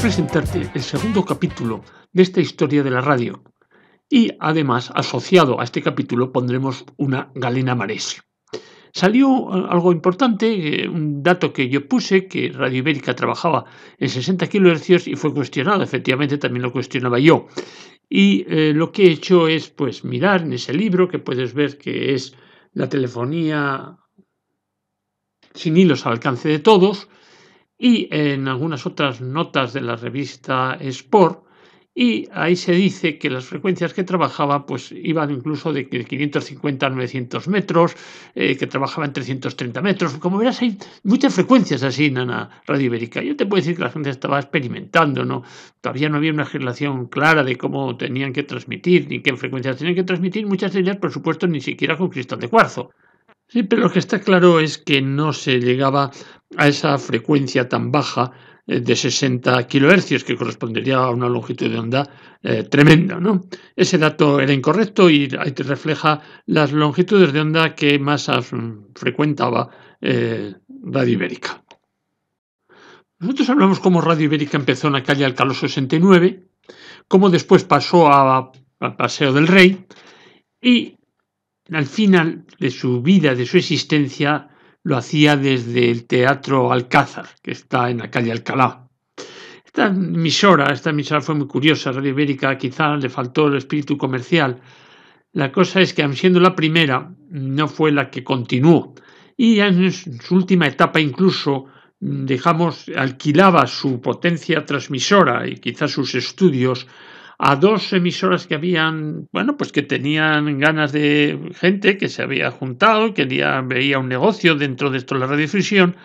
presentarte el segundo capítulo de esta historia de la radio. Y además, asociado a este capítulo, pondremos una Galena Marés. Salió eh, algo importante, eh, un dato que yo puse, que Radio Ibérica trabajaba en 60 kHz y fue cuestionado, efectivamente también lo cuestionaba yo. Y eh, lo que he hecho es pues mirar en ese libro que puedes ver que es la telefonía sin hilos al alcance de todos, y en algunas otras notas de la revista Sport y ahí se dice que las frecuencias que trabajaba pues iban incluso de 550 a 900 metros, eh, que trabajaba en 330 metros. Como verás, hay muchas frecuencias así en la radio ibérica. Yo te puedo decir que la gente estaba experimentando, ¿no? Todavía no había una legislación clara de cómo tenían que transmitir ni qué frecuencias tenían que transmitir. Muchas de ellas, por supuesto, ni siquiera con cristal de cuarzo. Sí, pero lo que está claro es que no se llegaba a esa frecuencia tan baja eh, de 60 kilohercios, que correspondería a una longitud de onda eh, tremenda. ¿no? Ese dato era incorrecto y ahí te refleja las longitudes de onda que más mm, frecuentaba eh, Radio Ibérica. Nosotros hablamos cómo Radio Ibérica empezó en la calle Alcalá 69, cómo después pasó al Paseo del Rey y al final de su vida, de su existencia, lo hacía desde el Teatro Alcázar, que está en la calle Alcalá. Esta emisora, esta emisora fue muy curiosa, Radio Ibérica, quizá le faltó el espíritu comercial. La cosa es que, aun siendo la primera, no fue la que continuó. Y en su última etapa incluso, dejamos, alquilaba su potencia transmisora y quizás sus estudios a dos emisoras que habían, bueno, pues que tenían ganas de gente que se había juntado, quería, veía un negocio dentro de esto la radiodifusión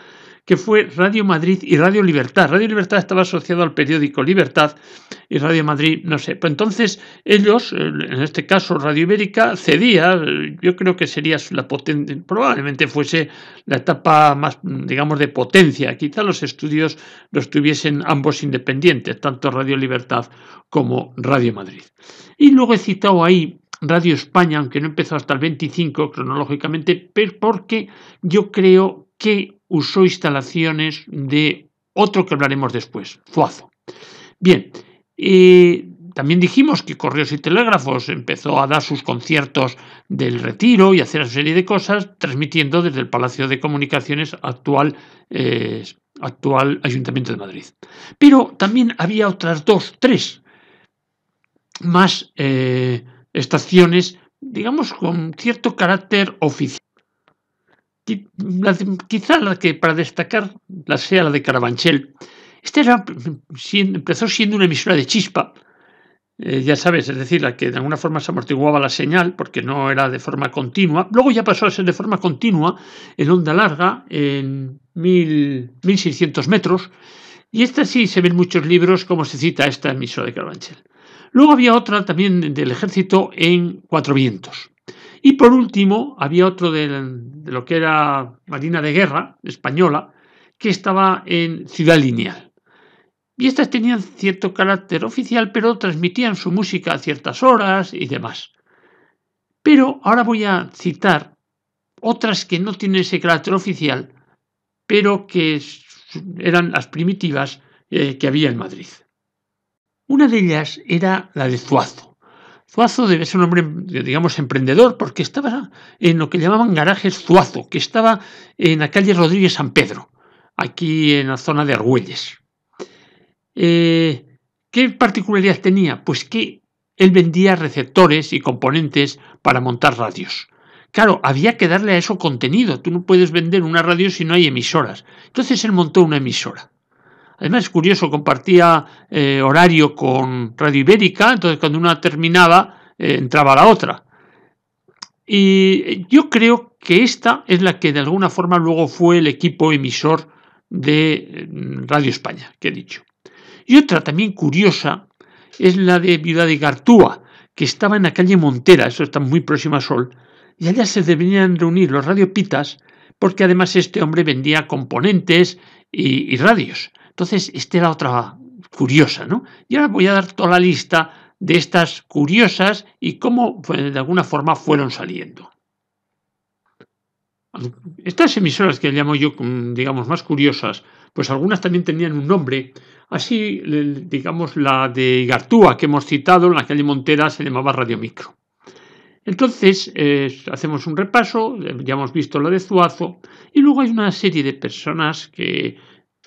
que fue Radio Madrid y Radio Libertad. Radio Libertad estaba asociado al periódico Libertad y Radio Madrid, no sé. entonces ellos, eh, en este caso Radio Ibérica, cedía, eh, yo creo que sería la potente, probablemente fuese la etapa más, digamos, de potencia. Quizá los estudios los tuviesen ambos independientes, tanto Radio Libertad como Radio Madrid. Y luego he citado ahí Radio España, aunque no empezó hasta el 25 cronológicamente, pero porque yo creo que usó instalaciones de otro que hablaremos después, FUAZO. Bien, también dijimos que Correos y Telégrafos empezó a dar sus conciertos del retiro y hacer una serie de cosas, transmitiendo desde el Palacio de Comunicaciones actual, eh, actual Ayuntamiento de Madrid. Pero también había otras dos, tres más eh, estaciones, digamos, con cierto carácter oficial quizá la que para destacar la sea la de Carabanchel. Esta empezó siendo una emisora de chispa, eh, ya sabes, es decir, la que de alguna forma se amortiguaba la señal porque no era de forma continua. Luego ya pasó a ser de forma continua en onda larga, en 1600 metros. Y esta sí se ven muchos libros como se cita esta emisora de Carabanchel. Luego había otra también del ejército en Cuatro Vientos. Y por último, había otro de, lo que era Marina de Guerra española, que estaba en Ciudad Lineal. Y estas tenían cierto carácter oficial, pero transmitían su música a ciertas horas y demás. Pero ahora voy a citar otras que no tienen ese carácter oficial, pero que eran las primitivas eh, que había en Madrid. Una de ellas era la de Zuazo. Zuazo debe ser un hombre, digamos, emprendedor, porque estaba en lo que llamaban garajes Zuazo, que estaba en la calle Rodríguez San Pedro, aquí en la zona de Argüelles. Eh, ¿Qué particularidad tenía? Pues que él vendía receptores y componentes para montar radios. Claro, había que darle a eso contenido. Tú no puedes vender una radio si no hay emisoras. Entonces él montó una emisora. Además es curioso, compartía eh, horario con Radio Ibérica, entonces cuando una terminaba eh, entraba la otra. Y eh, yo creo que esta es la que de alguna forma luego fue el equipo emisor de mm, Radio España, que he dicho. Y otra también curiosa es la de Viuda de que estaba en la calle Montera, eso está muy próximo a Sol, y allá se deberían reunir los radiopitas, porque además este hombre vendía componentes y radios. Entonces, esta era otra curiosa, ¿no? Y ahora voy a dar toda la lista de estas curiosas y cómo pues, de alguna forma fueron saliendo. Estas emisoras que llamo yo, mm, digamos, más curiosas, pues algunas también tenían un nombre. Así, digamos, la de Gartúa, que hemos citado, en la calle Montera, se llamaba Radio Micro. Entonces, hacemos un repaso, ya hemos visto la de Zuazo, y luego hay una serie de personas que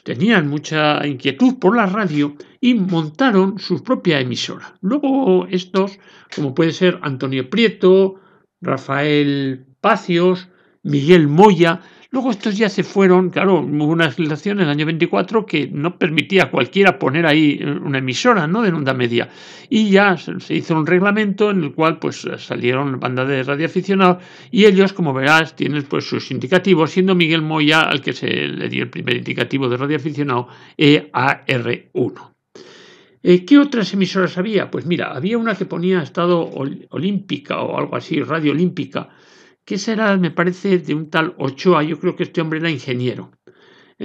tenían mucha inquietud por la radio y montaron su propia emisora. Luego estos, como puede ser Antonio Prieto, Rafael Pacios, Miguel Moya. Luego estos ya se fueron, claro, hubo una legislación en el año 24 que no permitía a cualquiera poner ahí eh, una emisora, ¿no?, de onda media. Y ya se hizo un reglamento en el cual, pues, salieron bandas de radioaficionados y ellos, como verás, tienen, pues, sus indicativos, siendo Miguel Moya al que se le dio el primer indicativo de radioaficionado, EAR1. Eh, ¿Qué otras emisoras había? Pues mira, había una que ponía estado olímpica o algo así, radio olímpica, que esa era, me parece, de un tal Ochoa, yo creo que este hombre era ingeniero.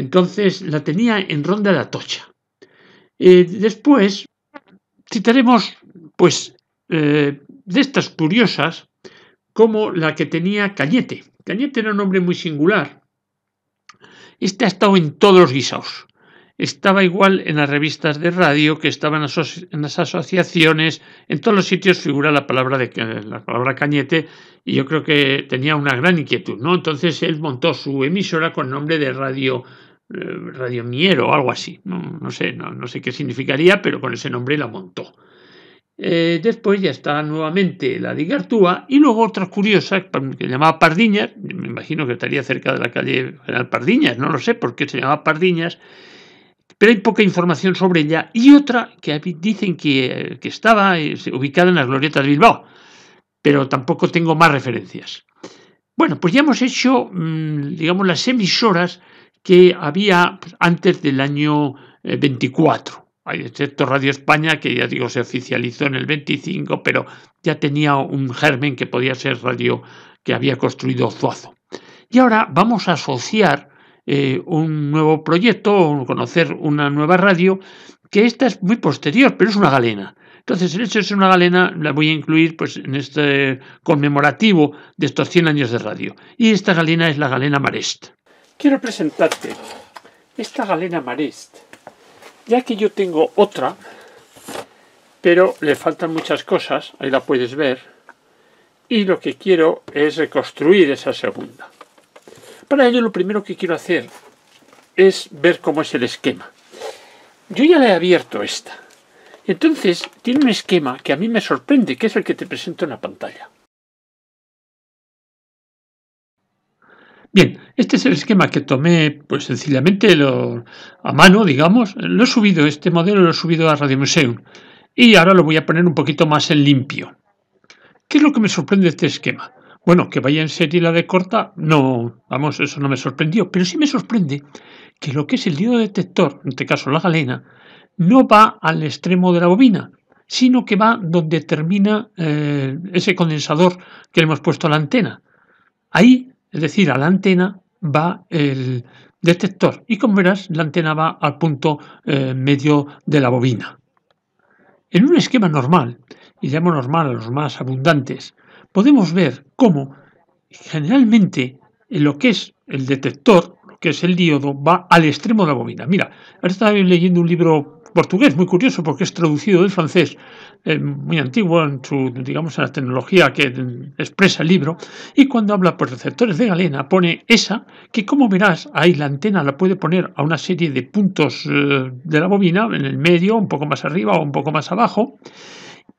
Entonces la tenía en Ronda de Atocha. Eh, después citaremos, pues, eh, de estas curiosas, como la que tenía Cañete. Cañete era un hombre muy singular. Este ha estado en todos los guisaos estaba igual en las revistas de radio que estaban en las asociaciones, en todos los sitios figura la palabra de la palabra Cañete y yo creo que tenía una gran inquietud, ¿no? Entonces él montó su emisora con nombre de Radio eh, Radio Miero o algo así, no, sé, no, sé qué significaría, pero con ese nombre la montó. Eh, después ya está nuevamente la de y luego otra curiosa que llamaba Pardiñas, me imagino que estaría cerca de la calle General Pardiñas, no lo sé por qué se llamaba Pardiñas, pero hay poca información sobre ella, y otra que dicen que, estaba eh, ubicada en las glorietas de Bilbao, pero tampoco tengo más referencias. Bueno, pues ya hemos hecho, mm, digamos, las emisoras que había antes del año 24, eh, Hay excepto Radio España, que ya digo se oficializó en el 25, pero ya tenía un germen que podía ser radio que había construido Zuazo. Y ahora vamos a asociar eh, un nuevo proyecto o conocer una nueva radio, que esta es muy posterior, pero es una galena. Entonces, el hecho una galena la voy a incluir pues, en este conmemorativo de estos 100 años de radio. Y esta galena es la galena Marest. Quiero presentarte esta galena Marest, ya que yo tengo otra, pero le faltan muchas cosas, ahí la puedes ver, y lo que quiero es reconstruir esa segunda. Para ello lo primero que quiero hacer es ver cómo es el esquema. Yo ya le he abierto esta. Entonces tiene un esquema que a mí me sorprende, que es el que te presento en la pantalla. Bien, este es el esquema que tomé, pues sencillamente lo, a mano, digamos. Lo he subido, este modelo lo he subido a Radio Museum. Y ahora lo voy a poner un poquito más en limpio. ¿Qué es lo que me sorprende de este esquema? Bueno, que vaya en serie la de corta, no, vamos, eso no me sorprendió, pero sí me sorprende que lo que es el diodo detector, en este caso la galena, no va al extremo de la bobina, sino que va donde termina eh, ese condensador que le hemos puesto a la antena. Ahí, es decir, a la antena va el detector y como verás, la antena va al punto eh, medio de la bobina. En un esquema normal, y llamo normal a los más abundantes, podemos ver cómo generalmente en lo que es el detector, lo que es el diodo, va al extremo de la bobina. Mira, ahora estaba leyendo un libro portugués, muy curioso, porque es traducido del francés, eh, muy antiguo en su, digamos, en la tecnología que expresa el libro, y cuando habla por receptores de galena pone esa, que como verás, ahí la antena la puede poner a una serie de puntos eh, de la bobina, en el medio, un poco más arriba o un poco más abajo,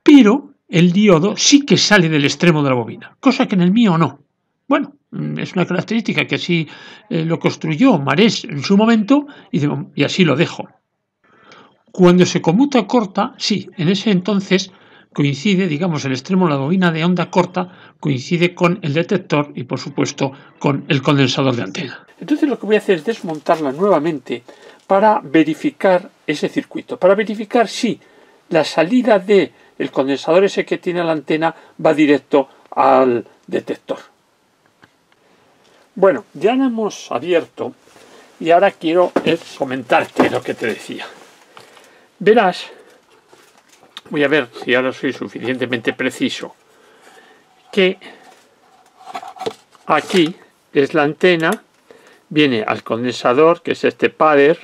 pero el diodo sí que sale del extremo de la bobina, cosa que en el mío no. Bueno, mm, es una característica que así eh, lo construyó Marés en su momento y, y así lo dejo. Cuando se conmuta corta, sí, en ese entonces coincide, digamos, el extremo de la bobina de onda corta coincide con el detector y, por supuesto, con el condensador de antena. Entonces lo que voy a hacer es desmontarla nuevamente para verificar ese circuito, para verificar si la salida de el condensador ese que tiene la antena va directo al detector. Bueno, ya lo hemos abierto y ahora quiero eh, comentarte lo que te decía. Verás, voy a ver si ahora soy suficientemente preciso, que aquí es la antena, viene al condensador, que es este padder.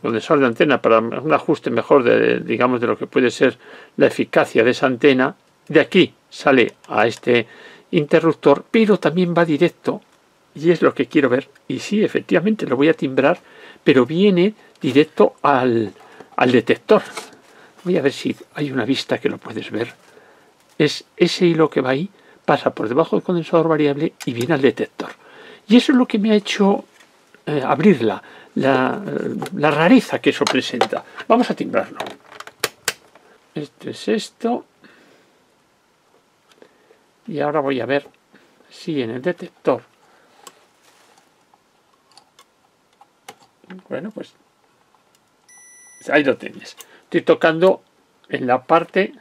Condensador de antena para un ajuste mejor de, digamos, de lo que puede ser la eficacia de esa antena. De aquí sale a este interruptor, pero también va directo, y es lo que quiero ver, y sí, efectivamente lo voy a timbrar, pero viene directo al, al detector. Voy a ver si hay una vista que lo puedes ver. Es ese hilo que va ahí, pasa por debajo del condensador variable y viene al detector. Y eso es lo que me ha hecho eh, abrirla la, rareza que eso presenta. Vamos a timbrarlo. este es esto. Y ahora voy a ver si en el detector... Bueno, pues... Ahí lo tenéis. Estoy tocando en la parte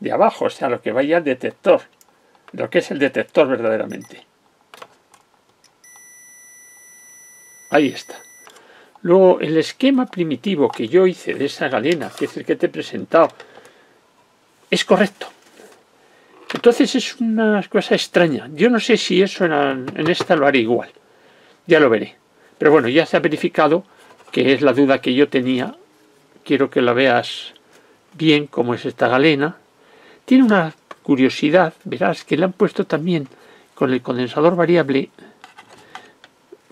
de abajo, o sea, lo que vaya al detector. Lo que es el detector verdaderamente. Ahí está. Luego, el esquema primitivo que yo hice de esa galena, que es el que te he presentado, es correcto. Entonces es una cosa extraña. Yo no sé si eso en, esta lo haré igual. Ya lo veré. Pero bueno, ya se ha verificado que es la duda que yo tenía. Quiero que la veas bien cómo es esta galena. Tiene una curiosidad, verás que le han puesto también con el condensador variable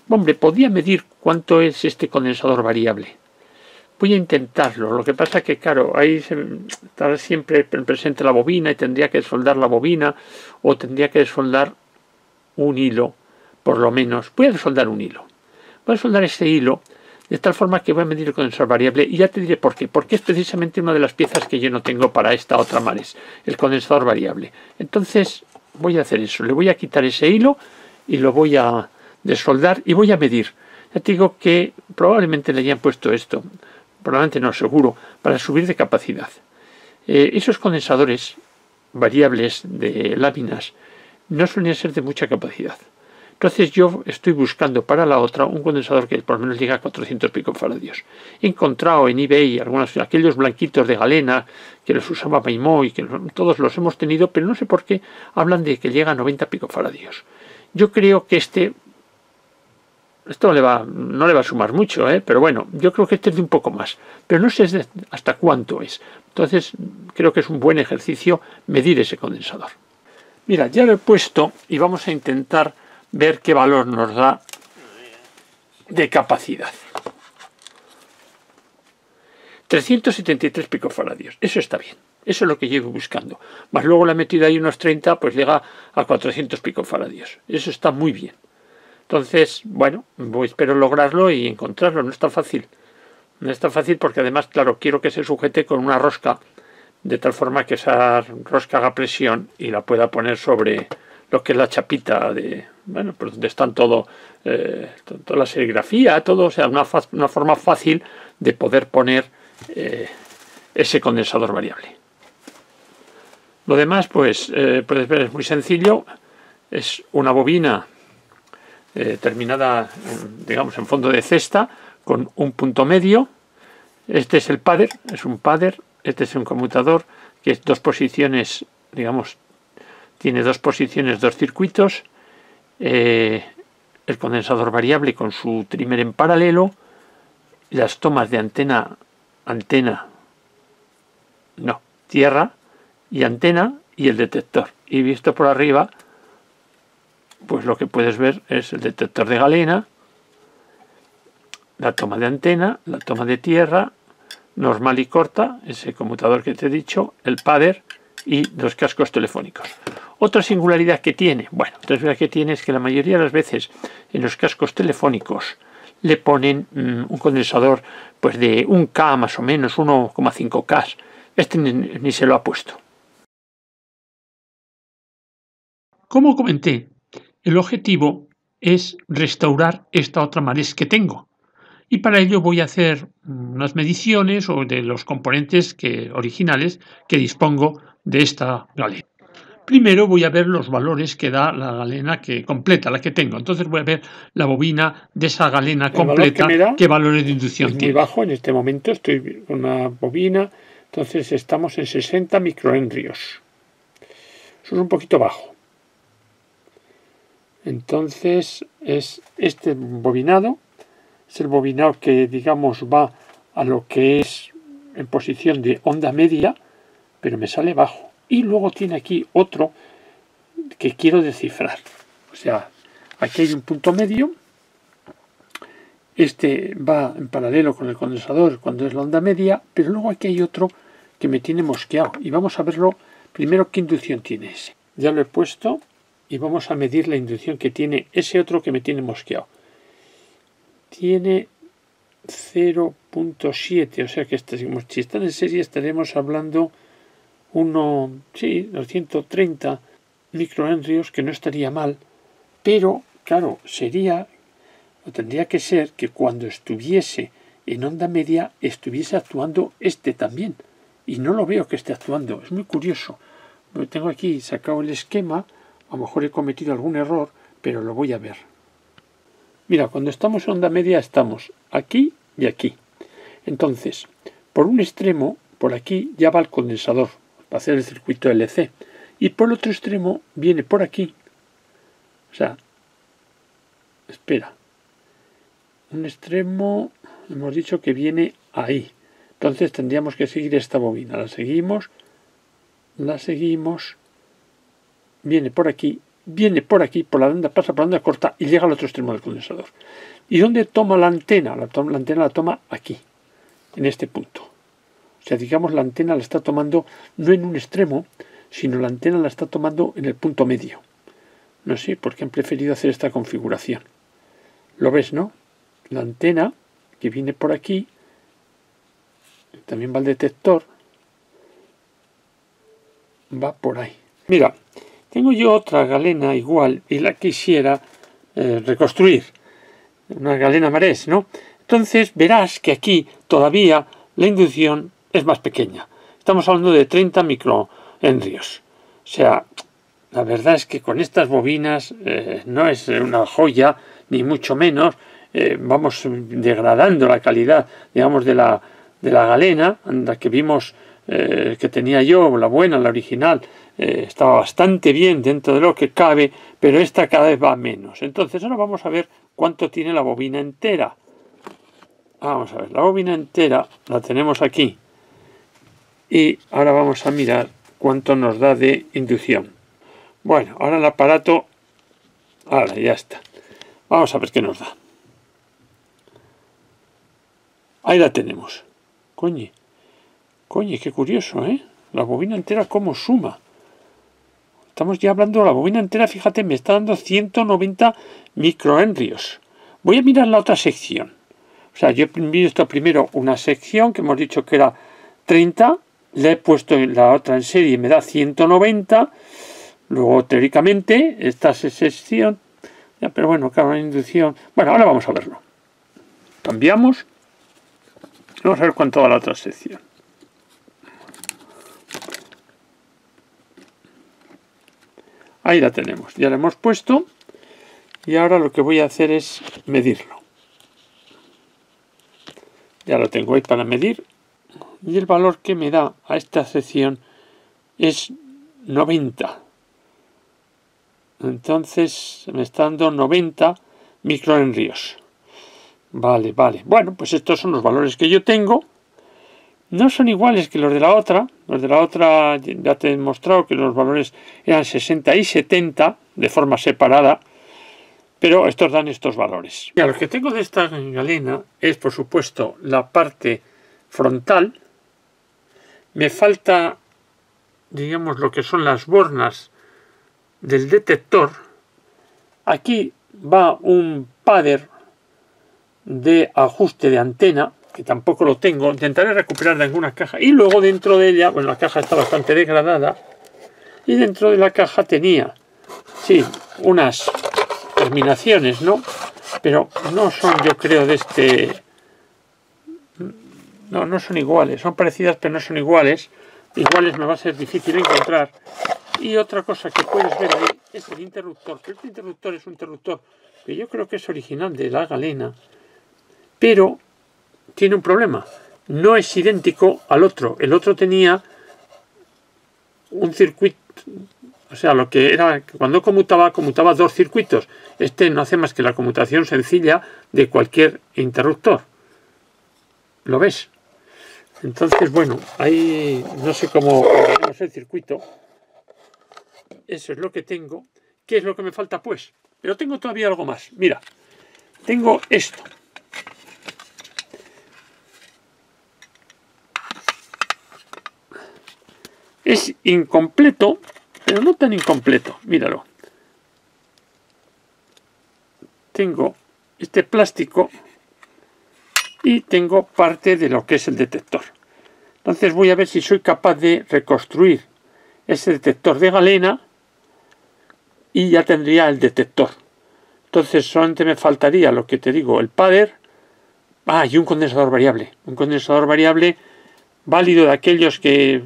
Hombre, podía medir cuánto es este condensador variable. Voy a intentarlo. Lo que pasa es que, claro, ahí está siempre presente la bobina y tendría que soldar la bobina o tendría que desfoldar un hilo, por lo menos. Voy a soldar un hilo. Voy a soldar ese hilo de tal forma que voy a medir el condensador variable y ya te diré por qué. Porque es precisamente una de las piezas que yo no tengo para esta otra mares, el condensador variable. Entonces voy a hacer eso. Le voy a quitar ese hilo y lo voy a de soldar y voy a medir. Ya te digo que probablemente le hayan puesto esto, probablemente no, seguro, para subir de capacidad. Eh, esos condensadores variables de láminas no suelen ser de mucha capacidad. Entonces yo estoy buscando para la otra un condensador que por lo menos llega a 400 picofaradios. He encontrado en eBay algunos, aquellos blanquitos de galena que los usaba Maimó y que todos los hemos tenido, pero no sé por qué hablan de que llega a 90 picofaradios. Yo creo que este esto le va, no le va a sumar mucho, ¿eh? pero bueno, yo creo que este es de un poco más. Pero no sé hasta cuánto es. Entonces, creo que es un buen ejercicio medir ese condensador. Mira, ya lo he puesto y vamos a intentar ver qué valor nos da de capacidad. 373 picofaradios, eso está bien. Eso es lo que llevo buscando. Más luego la he metido ahí unos 30, pues llega a 400 picofaradios. Eso está muy bien. Entonces, bueno, espero lograrlo y encontrarlo. No es tan fácil. No es tan fácil porque además, claro, quiero que se sujete con una rosca, de tal forma que esa rosca haga presión y la pueda poner sobre lo que es la chapita de, bueno, por pues donde están todo, eh, toda la serigrafía, todo, o sea, una, forma fácil de poder poner eh, ese condensador variable. Lo demás, pues, eh, puedes ver, es muy sencillo. Es una bobina eh, terminada, en, digamos, en fondo de cesta, con un punto medio. Este es el pader, es un padder, este es un conmutador, que es dos posiciones, digamos, tiene dos posiciones, dos circuitos, eh, el condensador variable con su trimmer en paralelo, las tomas de antena, antena, no, tierra y antena y el detector. Y visto por arriba, pues lo que puedes ver es el detector de galena, la toma de antena, la toma de tierra, normal y corta, ese conmutador que te he dicho, el padder y los cascos telefónicos. Otra singularidad que tiene, bueno, otra singularidad que tiene es que la mayoría de las veces en los cascos telefónicos le ponen mm, un condensador pues de un k más o menos, 1,5K. Este ni, ni se lo ha puesto. Como comenté, el objetivo es restaurar esta otra marés que tengo. Y para ello voy a hacer unas mediciones o de los componentes que, originales que dispongo de esta galena. Primero voy a ver los valores que da la galena que completa, la que tengo. Entonces voy a ver la bobina de esa galena completa, qué valores de inducción tiene. Muy bajo en este momento, estoy con una bobina, entonces estamos en 60 microenrios. Eso es un poquito bajo. Entonces es este bobinado, es el bobinado que digamos va a lo que es en posición de onda media, pero me sale bajo. Y luego tiene aquí otro que quiero descifrar. O sea, aquí hay un punto medio. Este va en paralelo con el condensador cuando es la onda media, pero luego aquí hay otro que me tiene mosqueado. Y vamos a verlo primero qué inducción tiene ese. Ya lo he puesto y vamos a medir la inducción que tiene ese otro que me tiene mosqueado. Tiene 0.7, o sea que este, si están en serie estaremos hablando uno, sí, 230 microhenrios, que no estaría mal, pero claro, sería, o tendría que ser que cuando estuviese en onda media estuviese actuando este también. Y no lo veo que esté actuando, es muy curioso. Tengo aquí sacado el esquema a lo mejor he cometido algún error, pero lo voy a ver. Mira, cuando estamos en onda media estamos aquí y aquí. Entonces, por un extremo, por aquí ya va el condensador, para hacer el circuito LC. Y por otro extremo viene por aquí. O sea, espera. Un extremo, hemos dicho que viene ahí. Entonces tendríamos que seguir esta bobina. La seguimos, la seguimos, viene por aquí, viene por aquí, por la onda, pasa por la onda corta y llega al otro extremo del condensador. ¿Y dónde toma la antena? La, la antena la toma aquí, en este punto. O sea, digamos, la antena la está tomando no en un extremo, sino la antena la está tomando en el punto medio. No sé por qué han preferido hacer esta configuración. ¿Lo ves, no? La antena que viene por aquí, también va al detector, va por ahí. Mira, tengo yo otra galena igual y la quisiera eh, reconstruir. Una galena marés, ¿no? Entonces verás que aquí todavía la inducción es más pequeña. Estamos hablando de 30 microenrios. O sea, la verdad es que con estas bobinas eh, no es una joya, ni mucho menos. Eh, vamos degradando la calidad, digamos, de la, de la galena, la que vimos eh, que tenía yo, la buena, la original, eh, estaba bastante bien dentro de lo que cabe, pero esta cada vez va menos. Entonces ahora vamos a ver cuánto tiene la bobina entera. Vamos a ver, la bobina entera la tenemos aquí. Y ahora vamos a mirar cuánto nos da de inducción. Bueno, ahora el aparato... Ahora, ya está. Vamos a ver qué nos da. Ahí la tenemos. Coño. Coño, qué curioso, ¿eh? La bobina entera como suma. Estamos ya hablando de la bobina entera, fíjate, me está dando 190 microhenrios. Voy a mirar la otra sección. O sea, yo he visto primero una sección que hemos dicho que era 30, le he puesto la otra en serie y me da 190. Luego, teóricamente, esta sección... Ya, pero bueno, claro, una inducción... Bueno, ahora vamos a verlo. Cambiamos. Vamos a ver cuánto da la otra sección. Ahí la tenemos, ya la hemos puesto y ahora lo que voy a hacer es medirlo. Ya lo tengo ahí para medir y el valor que me da a esta sección es 90. Entonces me está dando 90 microenríos. Vale, vale. Bueno, pues estos son los valores que yo tengo no son iguales que los de la otra. Los de la otra ya te he demostrado que los valores eran 60 y 70 de forma separada, pero estos dan estos valores. Y lo que tengo de esta galena es, por supuesto, la parte frontal. Me falta, digamos, lo que son las bornas del detector. Aquí va un padder de ajuste de antena que tampoco lo tengo, intentaré recuperar de algunas cajas. Y luego dentro de ella, bueno, la caja está bastante degradada, y dentro de la caja tenía, sí, unas terminaciones, ¿no? Pero no son, yo creo, de este... No, no son iguales, son parecidas pero no son iguales. Iguales me va a ser difícil encontrar. Y otra cosa que puedes ver ahí es el interruptor. Este interruptor es un interruptor que yo creo que es original de la galena, pero tiene un problema. No es idéntico al otro. El otro tenía un circuito, o sea, lo que era, cuando comutaba, conmutaba dos circuitos. Este no hace más que la conmutación sencilla de cualquier interruptor. ¿Lo ves? Entonces, bueno, ahí no sé cómo sé el circuito. Eso es lo que tengo. ¿Qué es lo que me falta? Pues, pero tengo todavía algo más. Mira, tengo esto. Es incompleto, pero no tan incompleto. Míralo. Tengo este plástico y tengo parte de lo que es el detector. Entonces voy a ver si soy capaz de reconstruir ese detector de galena y ya tendría el detector. Entonces solamente me faltaría lo que te digo, el padder. Ah, y un condensador variable. Un condensador variable válido de aquellos que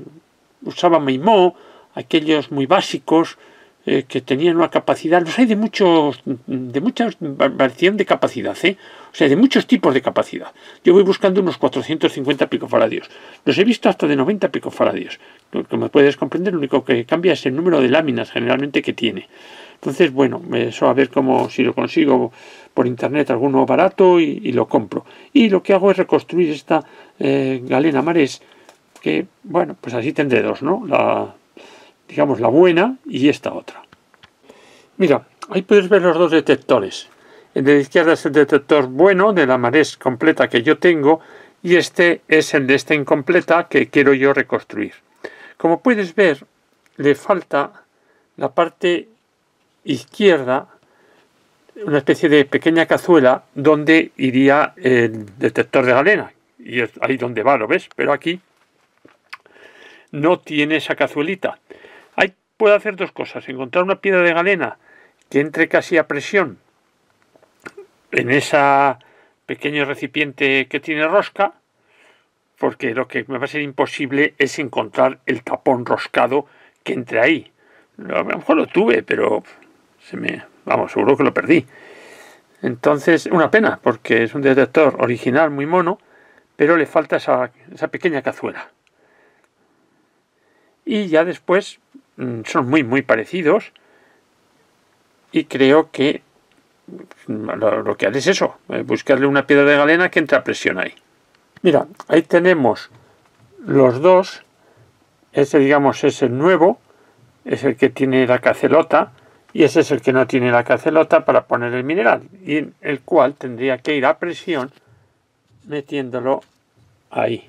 usaba Maimó, aquellos muy básicos eh, que tenían una capacidad, los hay de muchos, de mucha variación de capacidad, ¿eh? o sea, de muchos tipos de capacidad. Yo voy buscando unos 450 picofaradios, los he visto hasta de 90 picofaradios, como puedes comprender, lo único que cambia es el número de láminas generalmente que tiene. Entonces, bueno, eso a ver cómo, si lo consigo por internet alguno barato y, lo compro. Y lo que hago es reconstruir esta eh, galena mares bueno, pues así tendré dos, ¿no? La, digamos, la buena y esta otra. Mira, ahí puedes ver los dos detectores. El de la izquierda es el detector bueno de la marés completa que yo tengo y este es el de esta incompleta que quiero yo reconstruir. Como puedes ver, le falta la parte izquierda, una especie de pequeña cazuela donde iría el detector de galena. Y es ahí donde va, ¿lo ves? Pero aquí no tiene esa cazuelita. Ahí puedo hacer dos cosas, encontrar una piedra de galena que entre casi a presión en ese pequeño recipiente que tiene rosca, porque lo que me va a ser imposible es encontrar el tapón roscado que entre ahí. A lo mejor lo tuve, pero se me, vamos, seguro que lo perdí. Entonces, una pena, porque es un detector original muy mono, pero le falta esa pequeña cazuela y ya después mm, son muy, muy parecidos y creo que mm, lo, que haré es eso, eh, buscarle una piedra de galena que entra a presión ahí. Mira, ahí tenemos los dos, ese digamos es el nuevo, es el que tiene la cacelota y ese es el que no tiene la cacelota para poner el mineral y el cual tendría que ir a presión metiéndolo ahí.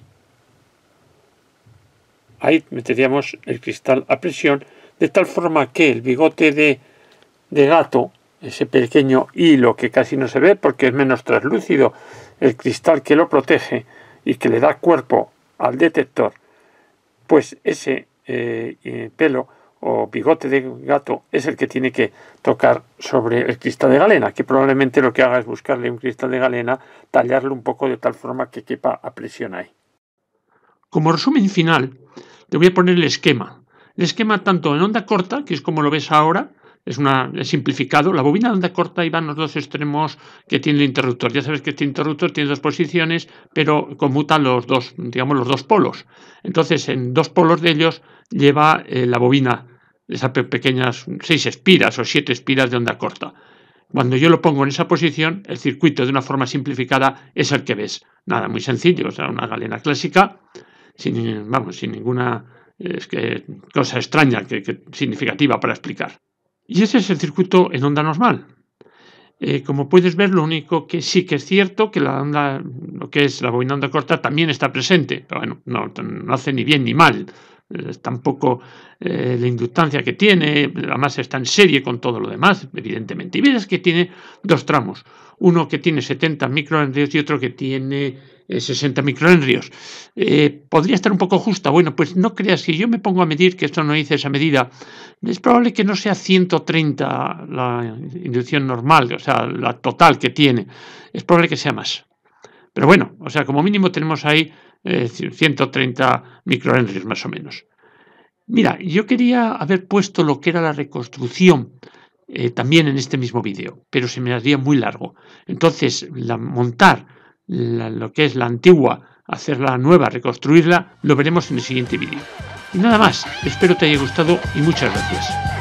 Ahí meteríamos el cristal a presión, de tal forma que el bigote de, de gato, ese pequeño hilo que casi no se ve porque es menos traslúcido, el cristal que lo protege y que le da cuerpo al detector, pues ese eh, eh, pelo o bigote de gato es el que tiene que tocar sobre el cristal de galena, que probablemente lo que haga es buscarle un cristal de galena, tallarlo un poco de tal forma que quepa a presión ahí. Como resumen final, te voy a poner el esquema. El esquema tanto en onda corta, que es como lo ves ahora, es, una, simplificado. La bobina de onda corta van los dos extremos que tiene el interruptor. Ya sabes que este interruptor tiene dos posiciones, pero conmuta los dos, digamos, los dos polos. Entonces, en dos polos de ellos lleva eh, la bobina, esas pequeñas seis espiras o siete espiras de onda corta. Cuando yo lo pongo en esa posición, el circuito de una forma simplificada es el que ves. Nada, muy sencillo, o sea, una galena clásica sin, vamos, sin ninguna cosa extraña que, significativa para explicar. Y ese es el circuito en onda normal. Eh, como puedes ver, lo único que sí que es cierto que la onda, lo que es la bobina onda corta también está presente, pero bueno, no, hace ni bien ni mal. tampoco eh, la inductancia que tiene, la masa está en serie con todo lo demás, evidentemente. Y ves que tiene dos tramos, uno que tiene 70 microhenrios y otro que tiene 60 eh, microhenrios. Eh, ¿Podría estar un poco justa? Bueno, pues no creas que yo me pongo a medir, que esto no hice esa medida, es probable que no sea 130 la inducción normal, o sea, la total que tiene. Es probable que sea más. Pero bueno, o sea, como mínimo tenemos ahí 130 eh, microhenrios, más o menos. Mira, yo quería haber puesto lo que era la reconstrucción también en este mismo vídeo, pero se me haría muy largo. Entonces, la, montar lo que es la antigua, hacerla nueva, reconstruirla, lo veremos en el siguiente vídeo. Y nada más, espero te haya gustado y muchas gracias.